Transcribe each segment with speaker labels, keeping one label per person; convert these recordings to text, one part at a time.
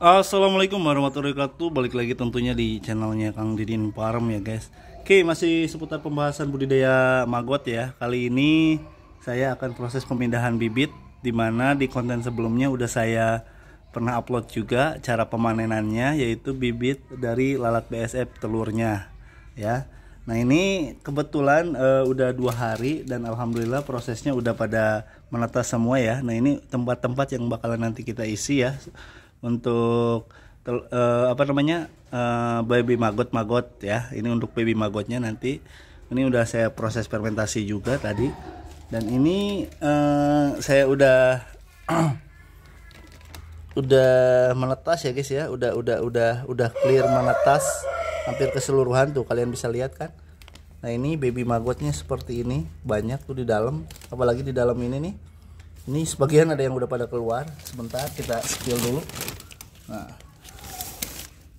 Speaker 1: Assalamualaikum warahmatullahi wabarakatuh Balik lagi tentunya di channelnya Kang Didin Farm ya guys Oke masih seputar pembahasan budidaya maggot ya Kali ini saya akan proses pemindahan bibit Dimana di konten sebelumnya udah saya pernah upload juga cara pemanenannya Yaitu bibit dari lalat BSF telurnya ya Nah ini kebetulan e, udah dua hari dan alhamdulillah prosesnya udah pada menetas semua ya Nah ini tempat-tempat yang bakalan nanti kita isi ya untuk tel, uh, apa namanya uh, baby maggot maggot ya ini untuk baby maggotnya nanti ini udah saya proses fermentasi juga tadi dan ini uh, saya udah udah menetas ya guys ya udah udah udah udah clear menetas hampir keseluruhan tuh kalian bisa lihat kan nah ini baby maggotnya seperti ini banyak tuh di dalam apalagi di dalam ini nih ini sebagian ada yang udah pada keluar sebentar kita spill dulu nah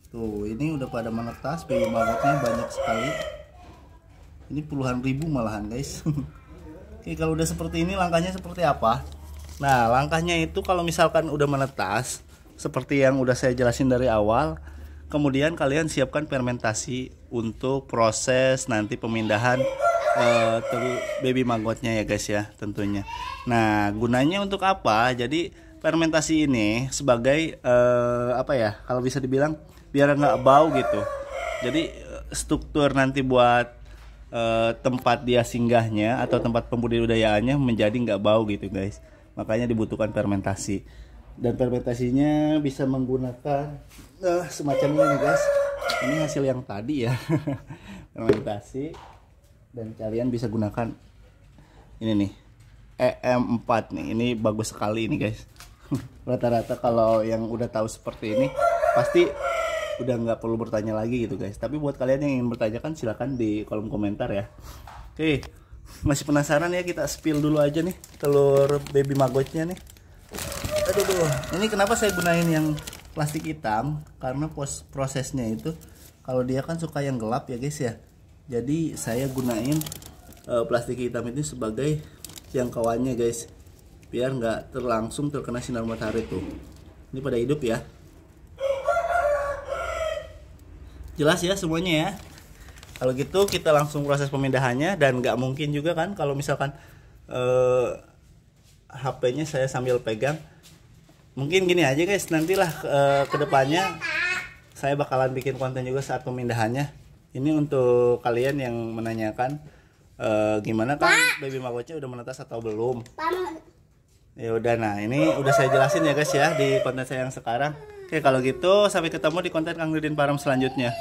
Speaker 1: tuh ini udah pada menetas bayi maggotnya banyak sekali ini puluhan ribu malahan guys Oke kalau udah seperti ini langkahnya seperti apa nah langkahnya itu kalau misalkan udah menetas seperti yang udah saya jelasin dari awal kemudian kalian siapkan fermentasi untuk proses nanti pemindahan uh, baby maggotnya ya guys ya tentunya. Nah gunanya untuk apa? Jadi fermentasi ini sebagai uh, apa ya? Kalau bisa dibilang biar nggak bau gitu. Jadi eh, struktur nanti buat uh, tempat dia singgahnya atau tempat pembudidayaannya menjadi nggak bau gitu guys. Makanya dibutuhkan fermentasi dan fermentasinya bisa menggunakan uh, semacam ini guys ini hasil yang tadi ya fermentasi dan kalian bisa gunakan ini nih e EM4 nih ini bagus sekali ini guys rata-rata kalau yang udah tahu seperti ini pasti udah nggak perlu bertanya lagi gitu guys tapi buat kalian yang ingin bertanya kan silahkan di kolom komentar ya oke masih penasaran ya kita spill dulu aja nih telur baby magotnya nih aduh duh. ini kenapa saya gunain yang plastik hitam karena pos prosesnya itu kalau dia kan suka yang gelap ya guys ya jadi saya gunain uh, plastik hitam ini sebagai jangkauannya guys biar nggak terlangsung terkena sinar matahari tuh ini pada hidup ya jelas ya semuanya ya kalau gitu kita langsung proses pemindahannya dan nggak mungkin juga kan kalau misalkan uh, eh, HP-nya saya sambil pegang mungkin gini aja guys nantilah uh, eh, kedepannya saya bakalan bikin konten juga saat pemindahannya ini untuk kalian yang menanyakan uh, gimana kan Ma. baby makoce udah menetas atau belum? Ya udah nah ini udah saya jelasin ya guys ya di konten saya yang sekarang. Oke kalau gitu sampai ketemu di konten Kang Ridin Param selanjutnya.